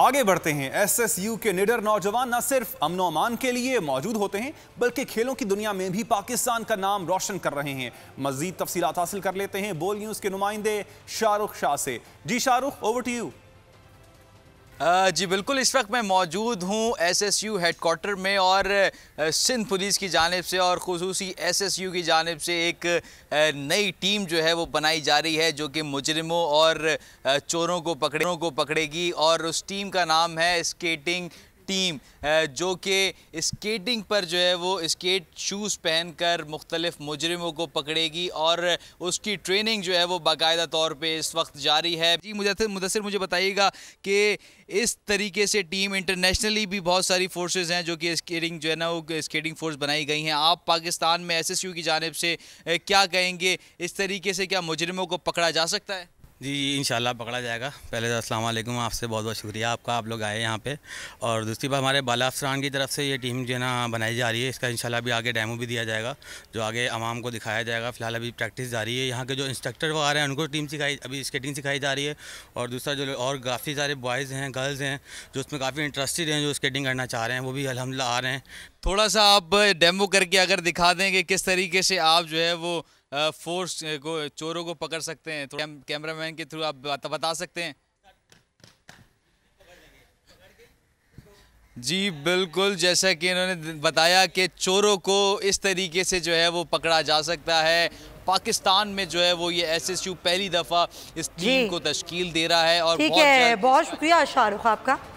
आगे बढ़ते हैं एसएसयू के निडर नौजवान न सिर्फ अमनो अमान के लिए मौजूद होते हैं बल्कि खेलों की दुनिया में भी पाकिस्तान का नाम रोशन कर रहे हैं मजीद तफसी हासिल कर लेते हैं बोल न्यूज़ के नुमाइंदे शाहरुख शाह से ji Shahrukh over to you जी बिल्कुल इस वक्त मैं मौजूद हूँ एसएसयू हेडकोार्टर में और सिंध पुलिस की जानब से और खसूसी एसएसयू की जानब से एक नई टीम जो है वो बनाई जा रही है जो कि मुजरमों और चोरों को पकड़ों को पकड़ेगी और उस टीम का नाम है स्केटिंग टीम जो कि स्केटिंग पर जो है वो स्केट शूज़ पहन कर मुख्तलिफ मुजरमों को पकड़ेगी और उसकी ट्रेनिंग जो है वो बाकायदा तौर पर इस वक्त जारी है जी मुझे मुदसर मुझे बताइएगा कि इस तरीके से टीम इंटरनेशनली भी बहुत सारी फोर्सेज हैं जो कि स्केटिंग जो है ना वो स्केटिंग फोर्स बनाई गई हैं आप पाकिस्तान में एस एस यू की जानब से क्या कहेंगे इस तरीके से क्या मुजरमों को पकड़ा जा सकता है जी इन पकड़ा जाएगा पहले तो असल आपसे बहुत बहुत शुक्रिया आपका आप लोग आए यहाँ पे और दूसरी बात हमारे बाला अफसरान की तरफ से ये टीम जो है ना बनाई जा रही है इसका इन अभी आगे डेमो भी दिया जाएगा जो आगे आवाम को दिखाया जाएगा फिलहाल अभी प्रैक्टिस जारी है यहाँ के जो इंस्ट्रक्टर वगैरह हैं उनको टीम सिखाई अभी स्केटिंग सिखाई जा रही है और दूसरा जो और काफ़ी सारे बॉयज़ हैं गर्ल्स हैं जो उसमें काफ़ी इंटरेस्टेड हैं जो स्केटिंग करना चाह रहे हैं वो भी अलहमदिल्ला आ रहे हैं थोड़ा सा आप डेमो करके अगर दिखा दें कि किस तरीके से आप जो है वो फोर्स को चोरों को पकड़ सकते हैं थोड़ा कैमरा मैन के थ्रू आप बता सकते हैं जी बिल्कुल जैसा कि इन्होंने बताया कि चोरों को इस तरीके से जो है वो पकड़ा जा सकता है पाकिस्तान में जो है वो ये एसएसयू पहली दफ़ा इस टीम को तश्कील दे रहा है और ठीक है बहुत शुक्रिया शाहरुख आपका